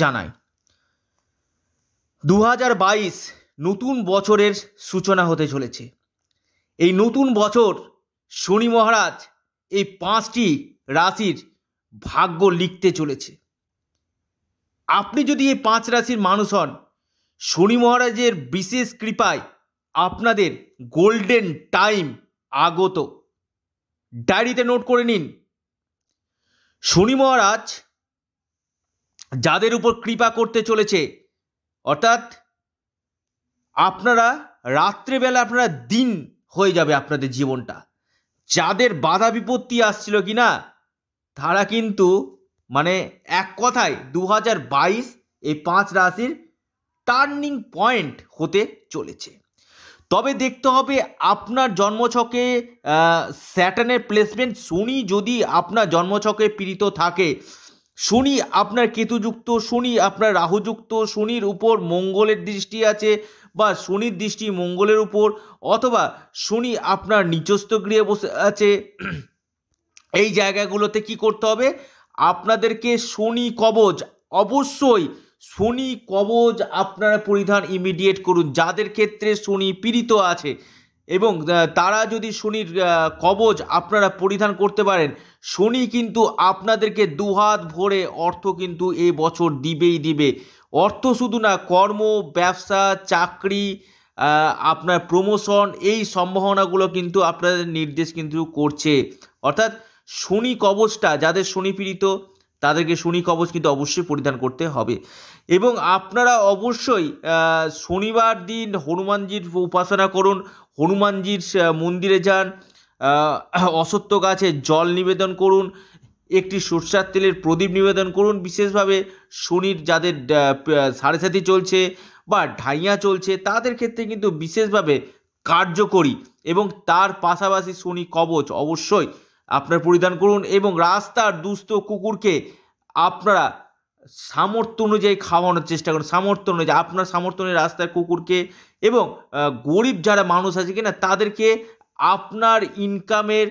জানায় দু বাইশ নতুন বছরের সূচনা হতে চলেছে এই নতুন বছর শনি মহারাজ এই পাঁচটি রাশির ভাগ্য লিখতে চলেছে আপনি যদি এই পাঁচ রাশির মানুষ হন শনি মহারাজের বিশেষ কৃপায় আপনাদের গোল্ডেন টাইম আগত ডায়েরিতে নোট করে নিন শনি মহারাজ যাদের উপর কৃপা করতে চলেছে অর্থাৎ আপনারা রাত্রেবেলা আপনারা দিন হয়ে যাবে আপনাদের জীবনটা যাদের বাধা বিপত্তি আসছিল কি না তারা কিন্তু মানে এক কথায় দু হাজার বাইশ এই পাঁচ রাশির টার্নিং পয়েন্ট হতে চলেছে তবে দেখতে হবে আপনার জন্মছকে স্যাটানের প্লেসমেন্ট শনি যদি আপনার জন্মছকে পীড়িত থাকে শনি আপনার কেতুযুক্ত শনি আপনার রাহুযুক্ত শনির উপর মঙ্গলের দৃষ্টি আছে বা শনির দৃষ্টি মঙ্গলের উপর অথবা শনি আপনার নিচস্থ গৃহে বসে আছে এই জায়গাগুলোতে কি করতে হবে আপনাদেরকে শনি কবচ অবশ্যই শনি কবচ আপনারা পরিধান ইমিডিয়েট করুন যাদের ক্ষেত্রে শনি পীড়িত আছে এবং তারা যদি শনির কবজ আপনারা পরিধান করতে পারেন শনি কিন্তু আপনাদেরকে দুহাত ভরে অর্থ কিন্তু এ বছর দিবেই দিবে অর্থ শুধু না কর্ম ব্যবসা চাকরি আপনার প্রমোশন এই সম্ভাবনাগুলো কিন্তু আপনাদের নির্দেশ কিন্তু করছে অর্থাৎ শনি কবচটা যাদের শনি পীড়িত তাদেরকে শনি কবচ কিন্তু অবশ্যই পরিধান করতে হবে এবং আপনারা অবশ্যই শনিবার দিন হনুমানজির উপাসনা করুন হনুমানজির মন্দিরে যান অসত্য গাছে জল নিবেদন করুন একটি সরষার তেলের প্রদীপ নিবেদন করুন বিশেষভাবে শনির যাদের সাড়ে সাথী চলছে বা ঢাইয়া চলছে তাদের ক্ষেত্রে কিন্তু বিশেষভাবে কার্যকরী এবং তার পাশাপাশি শনি কবচ অবশ্যই আপনার পরিধান করুন এবং রাস্তার দুস্থ কুকুরকে আপনারা সামর্থ্য অনুযায়ী খাওয়ানোর চেষ্টা করুন সামর্থ্য অনুযায়ী আপনার সামর্থ্য অনুযায়ী রাস্তার কুকুরকে এবং গরিব যারা মানুষ আছে কিনা তাদেরকে আপনার ইনকামের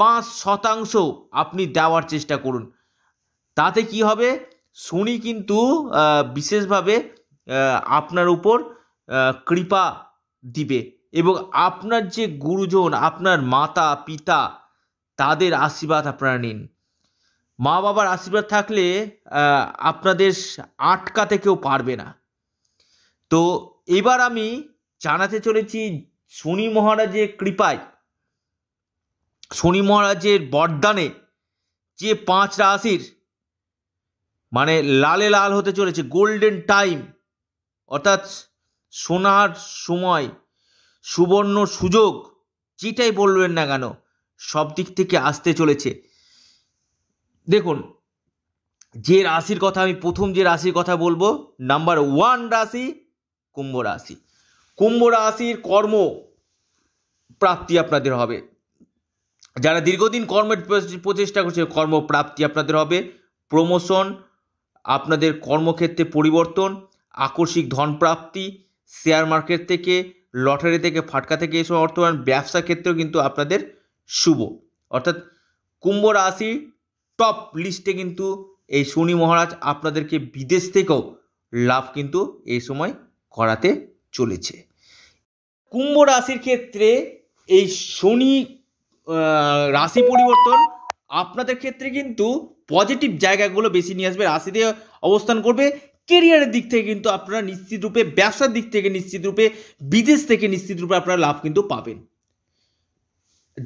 পাঁচ শতাংশ আপনি দেওয়ার চেষ্টা করুন তাতে কি হবে শনি কিন্তু বিশেষভাবে আপনার উপর কৃপা দিবে এবং আপনার যে গুরুজন আপনার মাতা পিতা তাদের আশীর্বাদ আপনারা নিন মা বাবার আশীর্বাদ থাকলে আপনাদের আটকাতে কেউ পারবে না তো এবার আমি জানাতে চলেছি শনি মহারাজের কৃপায় শনি মহারাজের বরদানে যে পাঁচ রাশির মানে লালে লাল হতে চলেছে গোল্ডেন টাইম অর্থাৎ সোনার সময় সুবর্ণ সুযোগ যেটাই বলবেন না কেন সব দিক থেকে আসতে চলেছে দেখুন যে রাশির কথা আমি প্রথম যে রাশির কথা বলবো নাম্বার ওয়ান রাশি কুম্ভ রাশি কুম্ভ রাশির কর্ম প্রাপ্তি আপনাদের হবে যারা দীর্ঘদিন কর্মের প্রচেষ্টা করছে কর্মপ্রাপ্তি আপনাদের হবে প্রমোশন আপনাদের কর্মক্ষেত্রে পরিবর্তন আকস্মিক ধনপ্রাপ্তি শেয়ার মার্কেট থেকে লটারি থেকে ফাটকা থেকে এসব অর্থবান ব্যবসা ক্ষেত্রেও কিন্তু আপনাদের শুভ অর্থাৎ কুম্ভ রাশি টপ লিস্টে কিন্তু এই শনি মহারাজ আপনাদেরকে বিদেশ থেকেও লাভ কিন্তু এই সময় করাতে চলেছে কুম্ভ রাশির ক্ষেত্রে এই শনি রাশি পরিবর্তন আপনাদের ক্ষেত্রে কিন্তু পজিটিভ জায়গাগুলো বেশি নিয়ে আসবে রাশিতে অবস্থান করবে কেরিয়ারের দিক থেকে কিন্তু আপনারা নিশ্চিতরূপে ব্যবসার দিক থেকে নিশ্চিতরূপে বিদেশ থেকে নিশ্চিতরূপে আপনারা লাভ কিন্তু পাবেন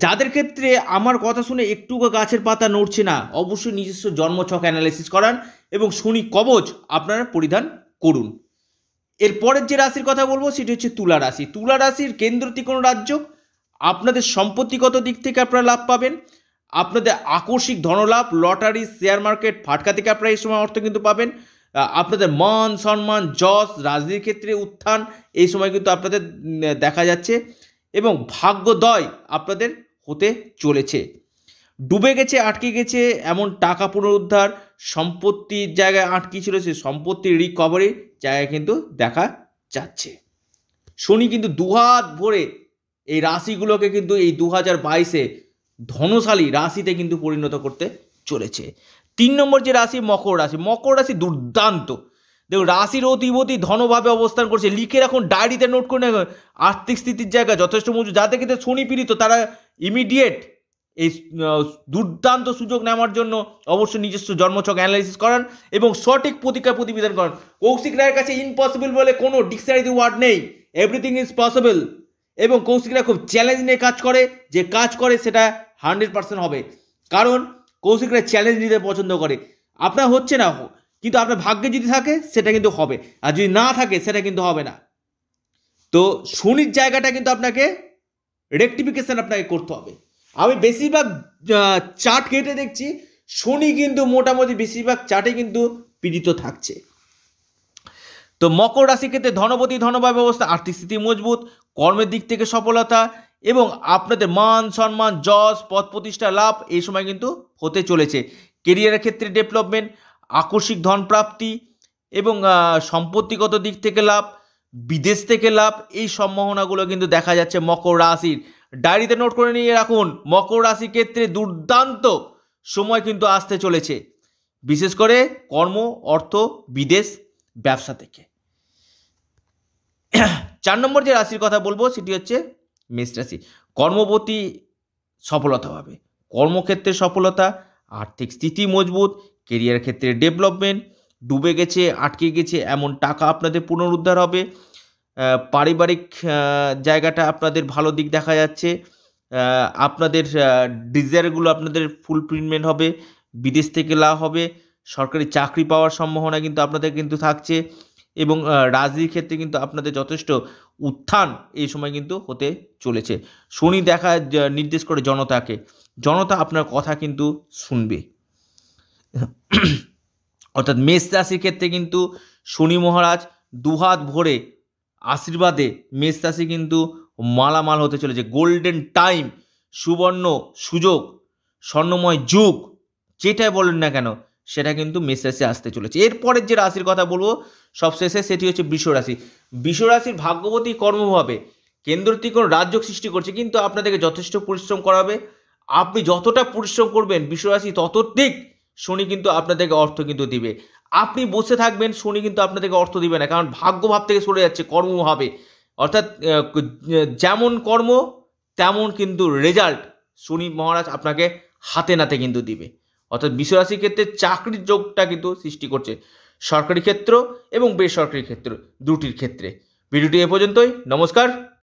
যাদের ক্ষেত্রে আমার কথা শুনে একটু গাছের পাতা নড়ছে না অবশ্যই নিজস্ব জন্মছক অ্যানালাইসিস করান এবং শনি কবচ আপনারা পরিধান করুন এরপরের যে রাশির কথা বলবো সেটি হচ্ছে তুলা রাশি তুলা রাশির কেন্দ্র কোনো রাজ্য আপনাদের সম্পত্তিগত দিক থেকে আপনারা লাভ পাবেন আপনাদের আকস্মিক ধনলাভ লটারি শেয়ার মার্কেট ফাটকা থেকে আপনারা এই সময় অর্থ কিন্তু পাবেন আপনাদের মান সম্মান যশ রাজনীতির ক্ষেত্রে উত্থান এই সময় কিন্তু আপনাদের দেখা যাচ্ছে এবং ভাগ্যদয় আপনাদের হতে চলেছে ডুবে গেছে আটকে গেছে এমন টাকা পুনরুদ্ধার সম্পত্তির জায়গায় আটকে ছিল সে সম্পত্তির রিকভারি জায়গায় কিন্তু দেখা যাচ্ছে শনি কিন্তু দুহাত ভরে এই রাশিগুলোকে কিন্তু এই দু হাজার বাইশে ধনশালী রাশিতে কিন্তু পরিণত করতে চলেছে তিন নম্বর যে রাশি মকর রাশি মকর রাশি দুর্দান্ত দেখুন রাশির অতিবতি ধনভাবে অবস্থান করছে লিখে রাখুন ডায়েরিতে নোট করে আর্থিক স্থিতির জায়গা যথেষ্ট মজু যাদের ক্ষেত্রে শনি পীড়িত তারা ইমিডিয়েট এই দুর্দান্ত সুযোগ নেওয়ার জন্য অবশ্যই নিজস্ব জন্মছক অ্যানালাইসিস করান এবং সঠিক প্রতিক্রিয়া প্রতিবেদন করান কৌশিক রায়ের কাছে ইম্পসিবল বলে কোনো ডিকশনারিতে ওয়ার্ড নেই এভরিথিং ইজ পসিবল এবং কৌশিক রায় খুব চ্যালেঞ্জ নিয়ে কাজ করে যে কাজ করে সেটা হান্ড্রেড পার্সেন্ট হবে কারণ কৌশিক রায় চ্যালেঞ্জ নিতে পছন্দ করে আপনার হচ্ছে না কিন্তু আপনার ভাগ্যে যদি থাকে সেটা কিন্তু হবে আর যদি না থাকে সেটা কিন্তু হবে না তো শনির জায়গাটা কিন্তু আপনাকে রেকটিফিকেশান আপনাকে করতে হবে আমি বেশিরভাগ চার্ট কেটে দেখছি শনি কিন্তু মোটামুটি বেশিরভাগ চাটে কিন্তু পীড়িত থাকছে তো মকর রাশি ক্ষেত্রে ধনপতি ধনবায় ব্যবস্থা আর্থিক স্থিতি মজবুত কর্মের দিক থেকে সফলতা এবং আপনাদের মান সম্মান যশ পদ প্রতিষ্ঠা লাভ এই সময় কিন্তু হতে চলেছে কেরিয়ারের ক্ষেত্রে ডেভেলপমেন্ট আকস্মিক ধনপ্রাপ্তি এবং সম্পত্তিগত দিক থেকে লাভ বিদেশ থেকে লাভ এই সম্ভাবনাগুলো কিন্তু দেখা যাচ্ছে মকর রাশির ডায়েরিতে নোট করে নিয়ে রাখুন মকর রাশির ক্ষেত্রে দুর্দান্ত সময় কিন্তু আসতে চলেছে বিশেষ করে কর্ম অর্থ বিদেশ ব্যবসা থেকে চার নম্বর যে রাশির কথা বলবো সেটি হচ্ছে মেষ রাশি কর্মপতি সফলতা হবে কর্মক্ষেত্রে সফলতা আর্থিক স্থিতি মজবুত কেরিয়ার ক্ষেত্রে ডেভেলপমেন্ট ডুবে গেছে আটকে গেছে এমন টাকা আপনাদের পুনরুদ্ধার হবে পারিবারিক জায়গাটা আপনাদের ভালো দিক দেখা যাচ্ছে আপনাদের ডিজায়ারগুলো আপনাদের ফুলফিলমেন্ট হবে বিদেশ থেকে লাভ হবে সরকারি চাকরি পাওয়ার সম্ভাবনা কিন্তু আপনাদের কিন্তু থাকছে এবং রাজনীতির ক্ষেত্রে কিন্তু আপনাদের যথেষ্ট উত্থান এই সময় কিন্তু হতে চলেছে শনি দেখা নির্দেশ করে জনতাকে জনতা আপনার কথা কিন্তু শুনবে অর্থাৎ মেষ রাশির ক্ষেত্রে কিন্তু শনি মহারাজ দুহাত ভরে আশীর্বাদে মেষ রাশি কিন্তু মালামাল হতে চলেছে গোল্ডেন টাইম সুবর্ণ সুযোগ স্বর্ণময় যুগ যেটাই বলেন না কেন সেটা কিন্তু মেষ রাশি আসতে চলেছে এরপরের যে রাশির কথা বলবো সবশেষে সেটি হচ্ছে বিশ্বরাশি রাশি বৃষ রাশির ভাগ্যবতী কর্মভাবে কেন্দ্র রাজ্য সৃষ্টি করছে কিন্তু আপনাদেরকে যথেষ্ট পরিশ্রম করাবে আপনি যতটা পরিশ্রম করবেন বিশ্বরাশি রাশি ততটিক শনি কিন্তু আপনাদেরকে অর্থ কিন্তু দিবে আপনি বসে থাকবেন শনি কিন্তু আপনাদেরকে অর্থ দিবে না কারণ ভাগ্যভাব থেকে সরে যাচ্ছে কর্ম হবে অর্থাৎ যেমন কর্ম তেমন কিন্তু রেজাল্ট শনি মহারাজ আপনাকে হাতে নাতে কিন্তু দিবে অর্থাৎ বিশ্বরাশির ক্ষেত্রে চাকরির যোগটা কিন্তু সৃষ্টি করছে সরকারি ক্ষেত্র এবং বেসরকারি ক্ষেত্র দুটির ক্ষেত্রে ভিডিওটি এ পর্যন্তই নমস্কার